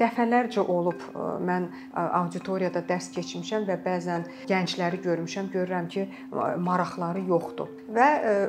dəfələrcə olub e, mən e, auditoriyada dərs keçmişəm və bəzən gəncləri görmüşəm, görürəm ki, e, maraqları yoxdur. Və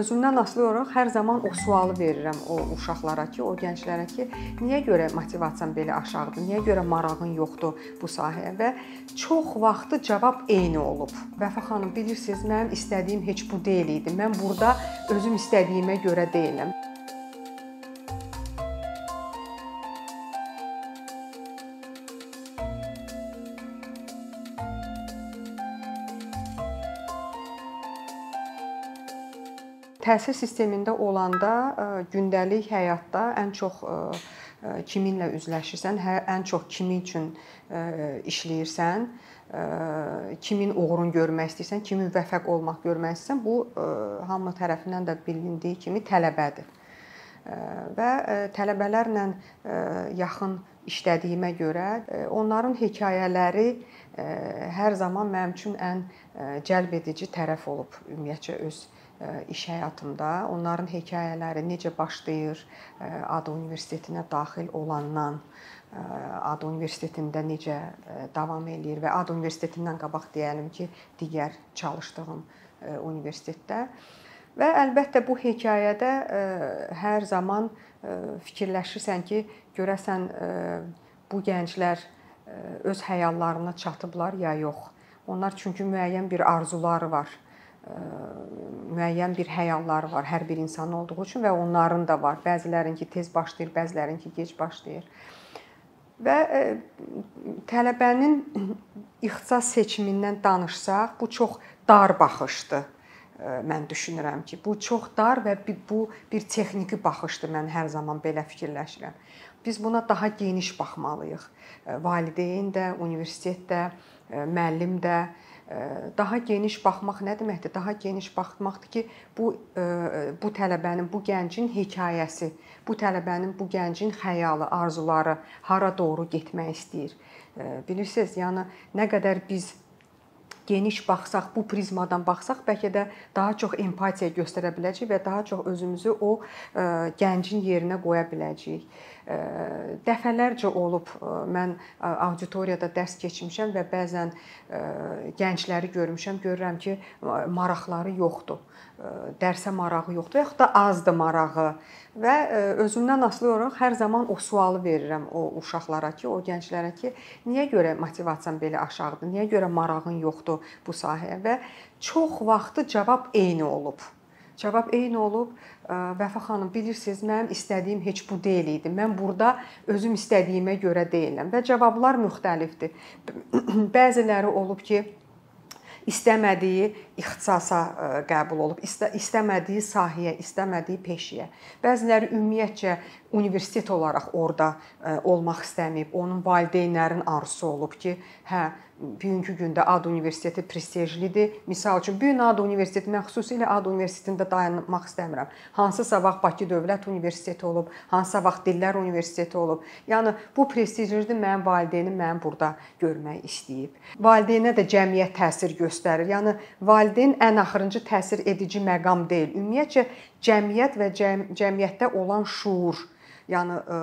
özümdən asılı olaraq hər zaman o sualı verirəm o uşaqlara ki, o gənclərə ki, niyə görə motivasiyan belə aşağıdır? Niyə görə marağın yoxdur bu sahəyə? Və çox vaxtı cavab eyni olub. Vəfa xanım, bilirsiniz, mənim istədiyim heç bu deyil idi. Mən burada özüm istədiyimə görə deyiləm. Təhsil sistemində olanda e, gündəlik həyatda ən çox e, e, kiminlə üzləşirsən, hə, ən çox kimi üçün işləyirsən, kimin uğurun görmək istəyirsən, kimin müvəffəq olmaq görmək istəyirsən, bu hamı tərəfindən də bilindiyi kimi tələbədir. Və tələbələrlə yaxın işlədiyimə görə onların hekayələri hər zaman mənim üçün ən cəlbedici tərəf olub ümumiyyətcə öz E, iş həyatımda onların hekayələri necə başlayır, e, ADU universitetinə daxil olandan e, ADU universitetində necə davam eləyir və ADU universitetindən qabaq deyəlim ki, digər çalışdığım universitetdə və əlbəttə bu hekayədə hər zaman fikirləşirsən ki, görəsən bu gənclər öz xəyallarına çatıblar ya yox. Onlar çünki müəyyən bir arzuları var müəyyən bir həyalları var hər bir insan olduğu üçün və onların da var. Bəzilərinki tez başlayır, bəzilərinki gec başlayır. Və tələbənin ixtisas seçimindən danışsaq, bu çox dar baxışdır mən düşünürəm ki, bu çox dar və bu bir texniki baxışdır. Mən hər zaman belə fikirləşirəm. Biz buna daha geniş baxmalıyıq. Valideyn də, universitet də, müəllim də, daha geniş baxmaq nə deməkdir? Daha geniş baxmaqdır ki, bu bu tələbənin, bu gəncin hekayəsi, bu tələbənin, bu gəncin xəyalı, arzuları hara doğru getmək istəyir. Bilirsiniz, yəni nə qədər biz geniş baxsaq, bu prizmadan baxsaq, bəlkə də daha çox empatiya göstərə biləcəyik və daha çox özümüzü o gəncin yerinə qoya biləcəyik dəfələrcə olub mən auditoriyada dərs keçmişəm və bəzən gəncləri görmüşəm, görürəm ki, maraqları yoxdur. Dərsə marağı yoxdur, yaxud da azdır marağı və özümdən asılı olaraq hər zaman o sualı verirəm o uşaqlara ki, o gənclərə ki, niyə görə motivasiyan belə aşağıdır? Niyə görə marağın yoxdur bu sahəyə? Və çox vaxtı cavab eyni olub. Cavab eyni olub. Vəfa xanım, bilirsiniz, mənim istədiyim heç bu deyil idi. Mən burada özüm istədiyimə görə deyiləm və cavablar müxtəlifdir. Bəziləri olub ki, istəmədiyi ixtisasa e, qəbul olub, istə, istəmədiyi sahəyə, istəmədiyi peşəyə. Bəziləri ümumiyyətcə universitet olaraq orada e, olmaq istəməyib, onun valideynlərinin arzusu olub ki, hə, bugünkü gündə AD universiteti prestijlidir. Məsəl üçün bu gün AD universiteti mən xüsusilə AD universitetində dayanmaq istəmirəm. Hansısa vaxt Bakı Dövlət Universiteti olub, hansısa vaxt Dillər Universiteti olub. Yəni bu prestijlidir, mənim valideynim məni burada görmək istəyib. Valideynə də cəmiyyət təsir göstərir. Yəni valideyn valideyn ən axırıncı təsir edici məqam deyil. Ümumiyyətcə cəmiyyət və cəm cəmiyyətdə olan şuur yəni ə,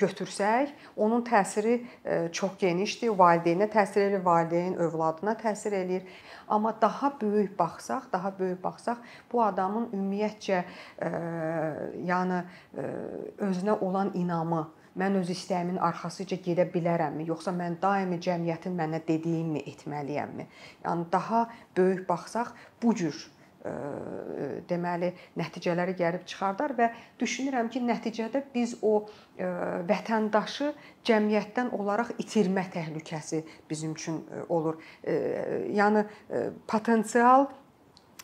götürsək, onun təsiri ə, çox genişdir. Valideynə təsir eləyir, valideyn övladına təsir eləyir. Amma daha böyük baxsaq, daha böyük baxsaq, bu adamın ümumiyyətcə ə, yəni ə, özünə olan inamı, mən öz istəyimin arxasıca gedə bilərəmmi, yoxsa mən daimi cəmiyyətin mənə dediyini etməliyəmmi? Yəni daha böyük baxsaq bu cür e, deməli nəticələri gəlib çıxardar və düşünürəm ki, nəticədə biz o e, vətəndaşı cəmiyyətdən olaraq itirmə təhlükəsi bizim üçün e, olur. Yəni potensial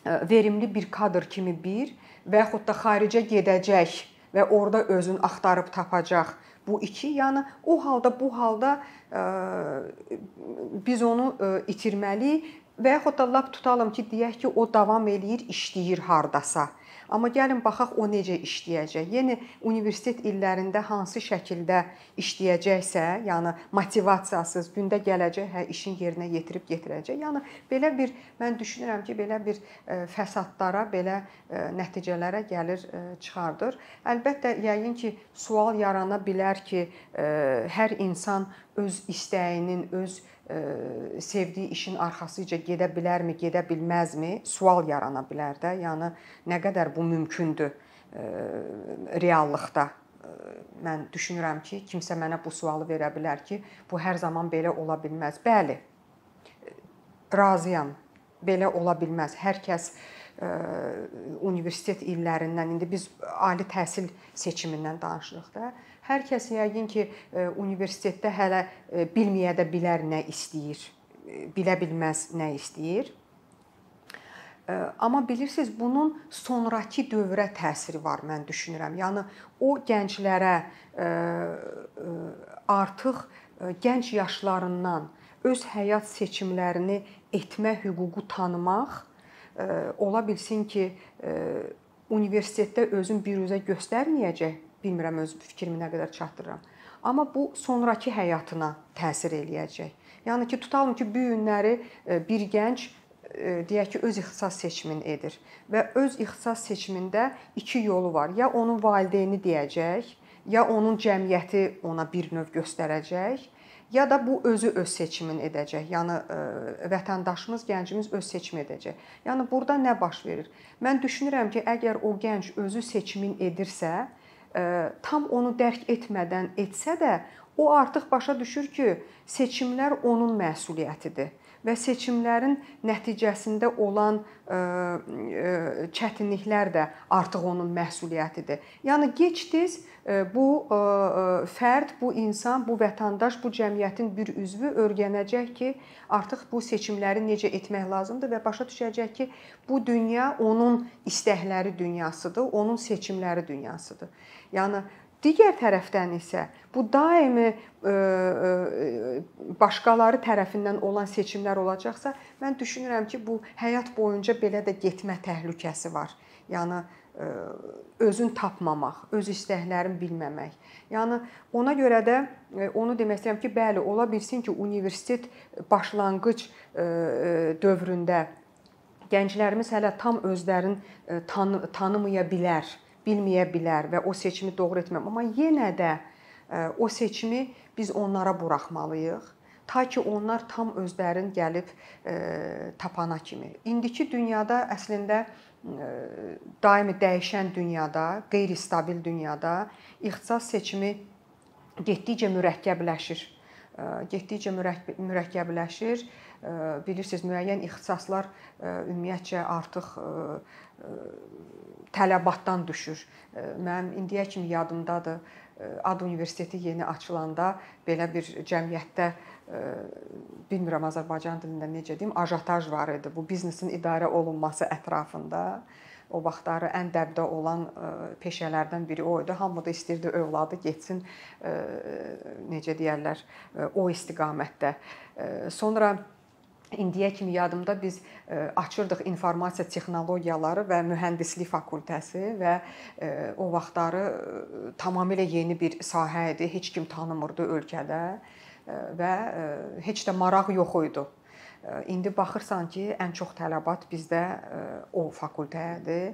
verimli bir kadr kimi bir və yaxud da xaricə gedəcək və orada özün axtarıb tapacaq bu iki. Yəni o halda bu halda ə, e, biz onu ə, e, itirməliyik və yaxud da lap tutalım ki, deyək ki, o davam eləyir, işləyir hardasa. Amma gəlin baxaq o necə işləyəcək. Yəni universitet illərində hansı şəkildə işləyəcəksə, yəni motivasiyasız gündə gələcək, hə işin yerinə yetirib yetirəcək. Yəni belə bir mən düşünürəm ki, belə bir e, fəsadlara, belə e, nəticələrə gəlir e, çıxardır. Əlbəttə yəqin ki, sual yarana bilər ki, hər insan öz istəyinin, öz sevdiyi işin arxasıca gedə bilərmi, gedə bilməzmi sual yarana bilər də. Yəni nə qədər bu mümkündür reallıqda mən düşünürəm ki, kimsə mənə bu sualı verə bilər ki, bu hər zaman belə ola bilməz. Bəli. Razıyam. Belə ola bilməz. Hər kəs ə, universitet illərindən indi biz ali təhsil seçimindən danışırıq da. Ə, Hər kəs yəqin ki, e, universitetdə hələ e, bilməyə də bilər nə istəyir, e, bilə bilməz nə istəyir. Amma bilirsiniz, bunun sonrakı dövrə təsiri var mən düşünürəm. Yəni o gənclərə artıq gənc yaşlarından öz həyat seçimlərini etmə hüququ tanımaq ola bilsin ki, universitetdə özün biruzə göstərməyəcək, bilmirəm öz fikrimi nə qədər çatdırıram. Amma bu sonrakı həyatına təsir eləyəcək. Yəni ki, tutalım ki, bu günləri e, bir gənc e, deyək ki, öz ixtisas seçimini edir və öz ixtisas seçimində iki yolu var. Ya onun valideyni deyəcək, ya onun cəmiyyəti ona bir növ göstərəcək, ya da bu özü öz seçimini edəcək. Yəni e, vətəndaşımız, gəncimiz öz seçimi edəcək. Yəni burada nə baş verir? Mən düşünürəm ki, əgər o gənc özü seçimin edirsə, tam onu dərk etmədən etsə də, o artıq başa düşür ki, seçimlər onun məsuliyyətidir və seçimlərin nəticəsində olan e, e, çətinliklər də artıq onun məsuliyyətidir. Yəni gec-tez e, bu fərd, bu insan, bu vətəndaş, bu cəmiyyətin bir üzvü öyrənəcək ki, artıq bu seçimləri necə etmək lazımdır və başa düşəcək ki, bu dünya onun istəkləri dünyasıdır, onun seçimləri dünyasıdır. Yəni Digər tərəfdən isə bu daimi e, e, başqaları tərəfindən olan seçimlər olacaqsa, mən düşünürəm ki, bu həyat boyunca belə də getmə təhlükəsi var. Yəni e, özün tapmamaq, öz istəklərini bilməmək. Yəni ona görə də onu demək istəyirəm ki, bəli, ola bilsin ki, universitet başlanğıc dövründə gənclərimiz hələ tam özlərini tanı tanımaya bilər bilməyə bilər və o seçimi doğru etməm, amma yenə də e, o seçimi biz onlara buraxmalıyıq ta ki onlar tam özlərin gəlib e, tapana kimi. İndiki dünyada əslində e, daimi dəyişən dünyada, qeyri-stabil dünyada ixtisas seçimi getdikcə mürəkkəbləşir getdikcə mürəkkəbləşir. Bilirsiniz, müəyyən ixtisaslar ümumiyyətcə artıq tələbatdan düşür. Mənim indiyə kimi yadımdadır. AD Universiteti yeni açılanda belə bir cəmiyyətdə bilmirəm Azərbaycan dilində necə deyim, ajotaj var idi. Bu biznesin idarə olunması ətrafında o vaxtları ən dəbdə olan e, peşələrdən biri o idi. Hamı da istirdi övladı getsin e, necə deyirlər e, o istiqamətdə. Sonra İndiyə kimi yadımda biz açırdıq informasiya texnologiyaları və mühəndislik fakültəsi və o vaxtları tamamilə yeni bir sahə idi, heç kim tanımırdı ölkədə və heç də maraq yox idi İndi baxırsan ki, ən çox tələbat bizdə o fakültədir.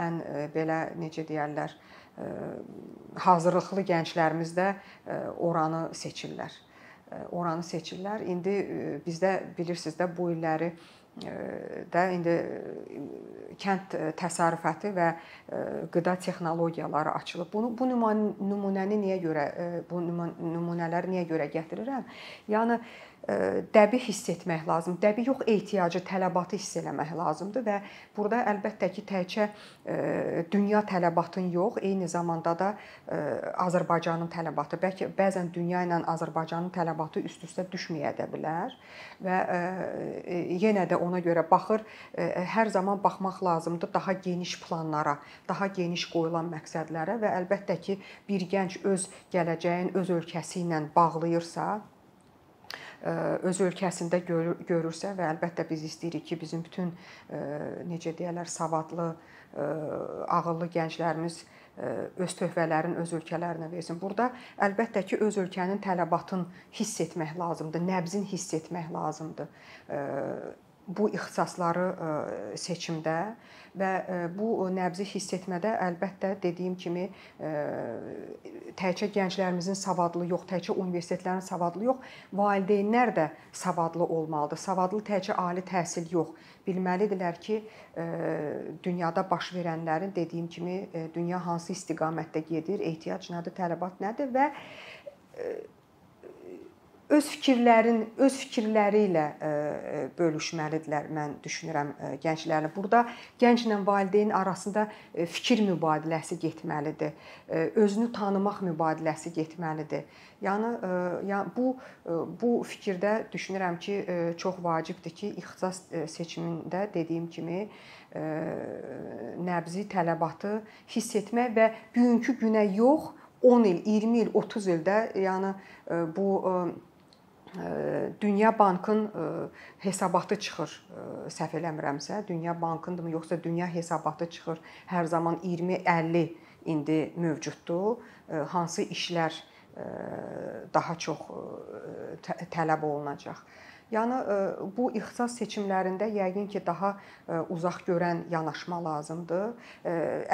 Ən belə necə deyirlər, hazırlıqlı gənclərimiz də oranı seçirlər oranı seçirlər. İndi bizdə bilirsiniz də bu illəri də indi kənd təsərrüfatı və qida texnologiyaları açılıb. Bunu bu nümunəni niyə görə bu nümunələri niyə görə gətirirəm? Yəni dəbi hiss etmək lazım. Dəbi yox, ehtiyacı, tələbatı hiss eləmək lazımdır və burada əlbəttə ki, təkcə dünya tələbatın yox, eyni zamanda da Azərbaycanın tələbatı, bəlkə bəzən dünya ilə Azərbaycanın tələbatı üst-üstə düşməyə də bilər və yenə də ona görə baxır. E, e, hər zaman baxmaq lazımdır daha geniş planlara, daha geniş qoyulan məqsədlərə və əlbəttə ki, bir gənc öz gələcəyin öz ölkəsi ilə bağlayırsa, e, öz ölkəsində görürsə və əlbəttə biz istəyirik ki, bizim bütün necə deyirlər, savadlı, ağıllı gənclərimiz öz töhfələrin öz ölkələrinə versin. Burada əlbəttə ki, öz ölkənin tələbatını hiss etmək lazımdır, nəbzin hiss etmək lazımdır bu ixtisasları e, seçimdə və e, bu nəbzi hiss etmədə əlbəttə dediyim kimi e, təkcə gənclərimizin savadlı yox, təkcə universitetlərin savadlı yox, valideynlər də savadlı olmalıdır. Savadlı təkcə ali təhsil yox, bilməlidirlər ki, dünyada baş verənlərin dediyim kimi dünya hansı istiqamətdə gedir, ehtiyac nədir, tələbat nədir və öz fikirlərin öz fikirləri ilə e, e, bölüşməlidirlər mən düşünürəm e, gənclərlə. Burada gənclə valideyn arasında fikir mübadiləsi getməlidir. Özünü tanımaq mübadiləsi getməlidir. Yəni bu bu fikirdə düşünürəm ki, çox vacibdir ki, ixtisas seçimində dediyim kimi nəbzi tələbatı hiss etmək və bugünkü günə yox 10 il, 20 il, 30 ildə yəni bu Dünya Bankın hesabatı çıxır, səhv eləmirəmsə, Dünya Bankındımı yoxsa dünya hesabatı çıxır. Hər zaman 20-50 indi mövcuddur. Hansı işlər daha çox tələb olunacaq? Yəni bu ixtisas seçimlərində yəqin ki, daha uzaq görən yanaşma lazımdır.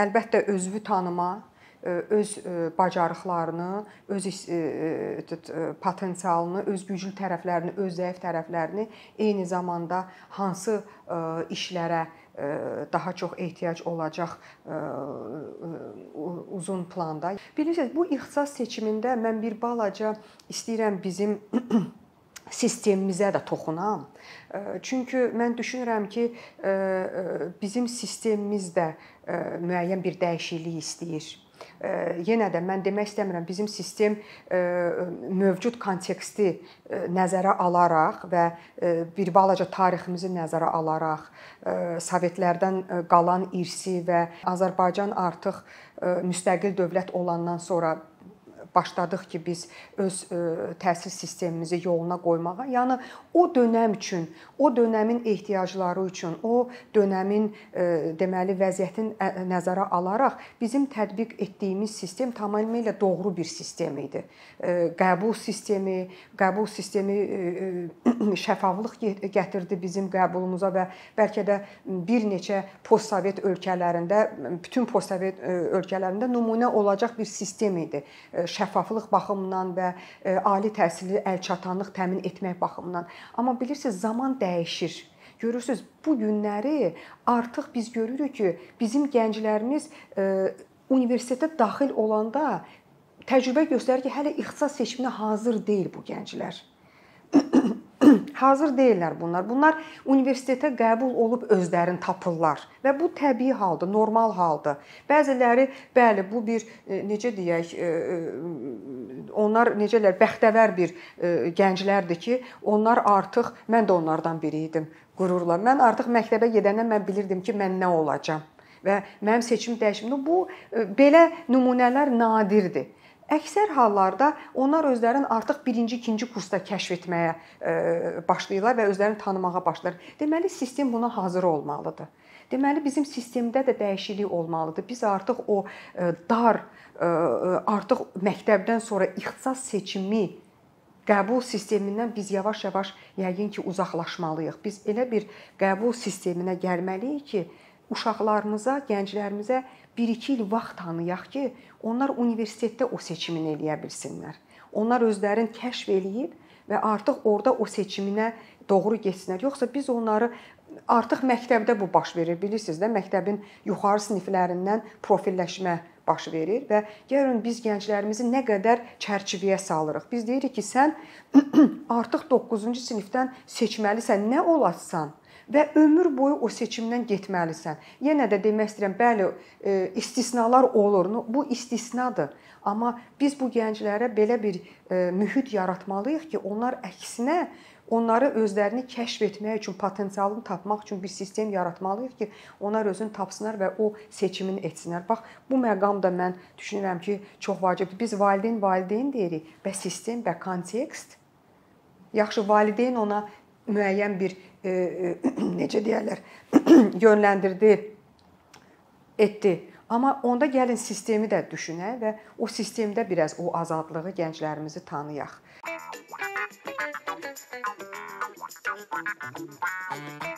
Əlbəttə özünü tanıma E, öz e, bacarıqlarını, öz e, potensialını, öz güclü tərəflərini, öz zəif tərəflərini, eyni zamanda hansı işlərə daha çox ehtiyac olacaq uzun planda. Bilirsiniz, bu ixtisas seçimində mən bir balaca istəyirəm bizim sistemimizə də toxunam. Çünki mən düşünürəm ki, bizim sistemimiz də müəyyən bir dəyişiklik istəyir yenə də mən demək istəmirəm, bizim sistem e, mövcud konteksti e, nəzərə alaraq və e, bir balaca tariximizi nəzərə alaraq sovetlərdən qalan irsi və Azərbaycan artıq müstəqil dövlət olandan sonra başladıq ki, biz öz e, təhsil sistemimizi yoluna qoymağa. Yəni o dövrəm üçün, o dövrün ehtiyacları üçün, o dövrün e, deməli vəziyyətin e, nəzərə alaraq bizim tətbiq etdiyimiz sistem tamamilə doğru bir sistem idi. Qəbul sistemi, qəbul sistemi şəffaflıq gətirdi bizim qəbulumuza və bəlkə də bir neçə postsovet ölkələrində, bütün postsovet ölkələrində nümunə olacaq bir sistem idi şəffaflıq baxımından və e, ali təhsili əlçatanlıq təmin etmək baxımından. Amma bilirsiniz, zaman dəyişir. Görürsüz, bu günləri artıq biz görürük ki, bizim gənclərimiz e, universitetə daxil olanda təcrübə göstərir ki, hələ ixtisas seçiminə hazır deyil bu gənclər. hazır deyillər bunlar. Bunlar universitetə qəbul olub özlərini tapırlar və bu təbii haldır, normal haldır. Bəziləri bəli, bu bir e, necə deyək, e, e, onlar necələr bəxtəvər bir gənclərdir ki, onlar artıq mən də onlardan biri idim qürurla. Mən artıq məktəbə gedəndə mən bilirdim ki, mən nə olacağam və mənim seçim dəyişimdə bu belə nümunələr nadirdir əksər hallarda onlar özlərini artıq 1-ci, 2-ci kursda kəşf etməyə e, başlayırlar və özlərini tanımağa başlayırlar. Deməli sistem buna hazır olmalıdır. Deməli bizim sistemdə də dəyişiklik olmalıdır. Biz artıq o e, dar e, artıq məktəbdən sonra ixtisas seçimi qəbul sistemindən biz yavaş-yavaş yəqin ki uzaqlaşmalıyıq. Biz elə bir qəbul sisteminə gəlməliyik ki, uşaqlarımıza, gənclərimizə 1-2 il vaxt tanıyaq ki, onlar universitetdə o seçimini eləyə bilsinlər. Onlar özlərini kəşf eləyib və artıq orada o seçiminə doğru getsinlər. Yoxsa biz onları artıq məktəbdə bu baş verir, bilirsiniz də, məktəbin yuxarı siniflərindən profilləşmə baş verir və görün biz gənclərimizi nə qədər çərçivəyə salırıq. Biz deyirik ki, sən artıq 9-cu sinifdən seçməlisən, nə olasan və ömür boyu o seçimdən getməlisən. Yenə də demək istəyirəm, bəli, e, istisnalar olur. Bu istisnadır. Amma biz bu gənclərə belə bir e, mühit yaratmalıyıq ki, onlar əksinə onları özlərini kəşf etmək üçün, potensialını tapmaq üçün bir sistem yaratmalıyıq ki, onlar özünü tapsınlar və o seçimini etsinlər. Bax, bu məqam da mən düşünürəm ki, çox vacibdir. Biz valideyn valideyn deyirik və sistem və kontekst yaxşı valideyn ona müəyyən bir e, e necə deyərlər, yönləndirdi, etdi. Amma onda gəlin sistemi də düşünək və o sistemdə biraz o azadlığı gənclərimizi tanıyaq. Thank you.